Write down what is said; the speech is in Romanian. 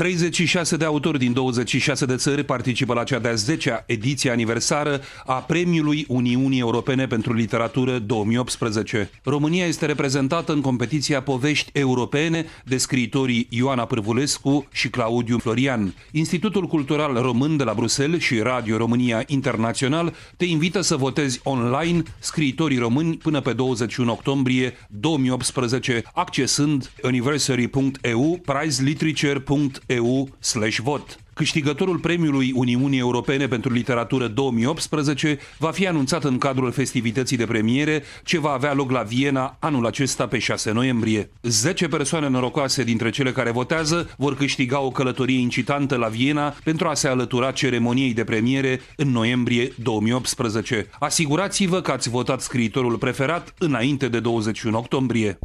36 de autori din 26 de țări participă la cea de-a 10-a ediție aniversară a Premiului Uniunii Europene pentru Literatură 2018. România este reprezentată în competiția Povești Europene de scriitorii Ioana Pârvulescu și Claudiu Florian. Institutul Cultural Român de la Bruxelles și Radio România Internațional te invită să votezi online scriitorii români până pe 21 octombrie 2018, accesând anniversary.eu, prizeliterature.eu eu/vot. Câștigătorul premiului Uniunii Europene pentru Literatură 2018 va fi anunțat în cadrul festivității de premiere ce va avea loc la Viena anul acesta pe 6 noiembrie. 10 persoane norocoase dintre cele care votează vor câștiga o călătorie incitantă la Viena pentru a se alătura ceremoniei de premiere în noiembrie 2018. Asigurați-vă că ați votat scriitorul preferat înainte de 21 octombrie.